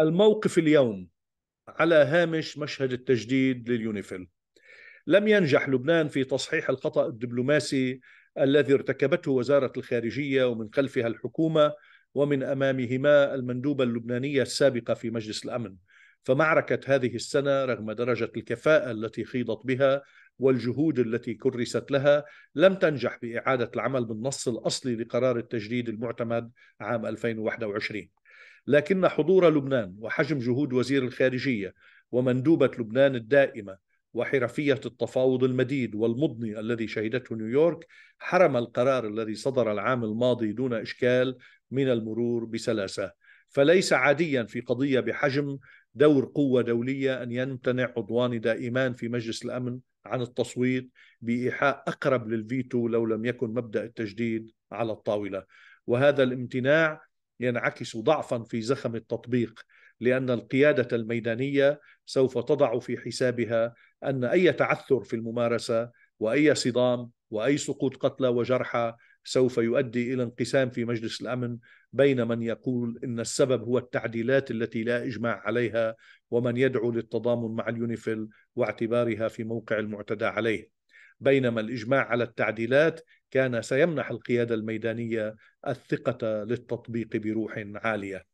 الموقف اليوم على هامش مشهد التجديد لليونيفيل لم ينجح لبنان في تصحيح الخطأ الدبلوماسي الذي ارتكبته وزارة الخارجية ومن خلفها الحكومة ومن أمامهما المندوبة اللبنانية السابقة في مجلس الأمن فمعركة هذه السنة رغم درجة الكفاءة التي خيضت بها والجهود التي كرست لها لم تنجح بإعادة العمل بالنص الأصلي لقرار التجديد المعتمد عام 2021 لكن حضور لبنان وحجم جهود وزير الخارجية ومندوبة لبنان الدائمة وحرفية التفاوض المديد والمضني الذي شهدته نيويورك حرم القرار الذي صدر العام الماضي دون إشكال من المرور بسلاسة فليس عاديا في قضية بحجم دور قوة دولية أن يمتنع عضوان دائمان في مجلس الأمن عن التصويت بإيحاء أقرب للفيتو لو لم يكن مبدأ التجديد على الطاولة وهذا الامتناع ينعكس ضعفا في زخم التطبيق لأن القيادة الميدانية سوف تضع في حسابها أن أي تعثر في الممارسة وأي صدام وأي سقوط قتلى وجرحى سوف يؤدي الى انقسام في مجلس الامن بين من يقول ان السبب هو التعديلات التي لا اجماع عليها ومن يدعو للتضامن مع اليونيفيل واعتبارها في موقع المعتدى عليه بينما الاجماع على التعديلات كان سيمنح القياده الميدانيه الثقه للتطبيق بروح عاليه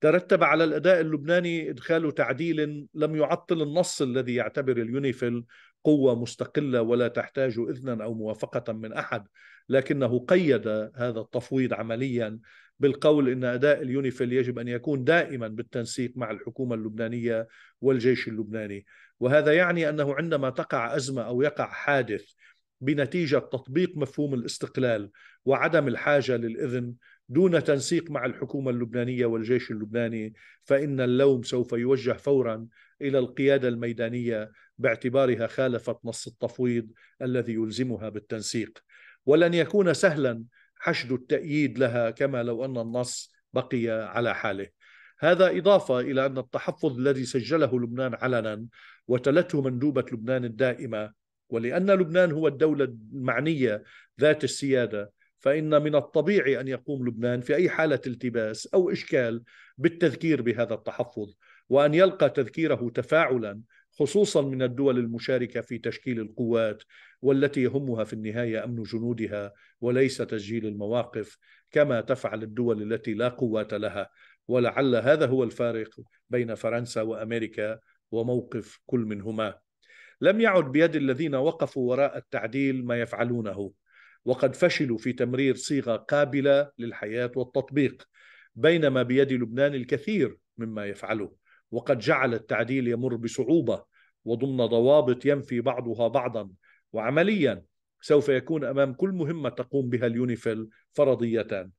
ترتب على الاداء اللبناني ادخال تعديل لم يعطل النص الذي يعتبر اليونيفيل قوة مستقلة ولا تحتاج إذنا أو موافقة من أحد لكنه قيد هذا التفويض عمليا بالقول ان اداء اليونيفيل يجب ان يكون دائما بالتنسيق مع الحكومه اللبنانيه والجيش اللبناني، وهذا يعني انه عندما تقع ازمه او يقع حادث بنتيجه تطبيق مفهوم الاستقلال وعدم الحاجه للاذن دون تنسيق مع الحكومه اللبنانيه والجيش اللبناني فان اللوم سوف يوجه فورا الى القياده الميدانيه باعتبارها خالفت نص التفويض الذي يلزمها بالتنسيق ولن يكون سهلا حشد التأييد لها كما لو أن النص بقي على حاله هذا إضافة إلى أن التحفظ الذي سجله لبنان علنا وتلته مندوبة لبنان الدائمة ولأن لبنان هو الدولة المعنية ذات السيادة فإن من الطبيعي أن يقوم لبنان في أي حالة التباس أو إشكال بالتذكير بهذا التحفظ وأن يلقى تذكيره تفاعلا خصوصا من الدول المشاركه في تشكيل القوات والتي يهمها في النهايه امن جنودها وليس تسجيل المواقف كما تفعل الدول التي لا قوات لها ولعل هذا هو الفارق بين فرنسا وامريكا وموقف كل منهما لم يعد بيد الذين وقفوا وراء التعديل ما يفعلونه وقد فشلوا في تمرير صيغه قابله للحياه والتطبيق بينما بيد لبنان الكثير مما يفعله وقد جعل التعديل يمر بصعوبة وضمن ضوابط ينفي بعضها بعضا وعمليا سوف يكون أمام كل مهمة تقوم بها اليونيفيل فرضيتان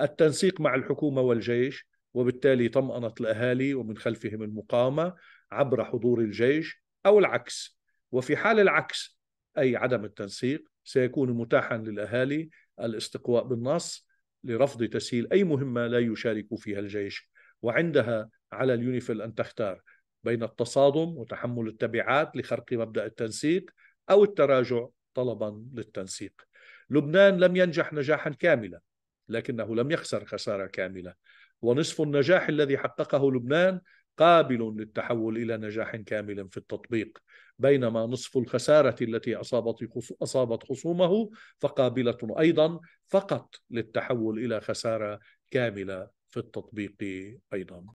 التنسيق مع الحكومة والجيش وبالتالي طمأنة الأهالي ومن خلفهم المقاومة عبر حضور الجيش أو العكس وفي حال العكس أي عدم التنسيق سيكون متاحا للأهالي الاستقواء بالنص لرفض تسهيل أي مهمة لا يشارك فيها الجيش وعندها على اليونيفيل أن تختار بين التصادم وتحمل التبعات لخرق مبدأ التنسيق أو التراجع طلبا للتنسيق لبنان لم ينجح نجاحا كاملا لكنه لم يخسر خسارة كاملة ونصف النجاح الذي حققه لبنان قابل للتحول إلى نجاح كامل في التطبيق بينما نصف الخسارة التي أصابت أصابت خصومه فقابلة أيضا فقط للتحول إلى خسارة كاملة في التطبيق أيضا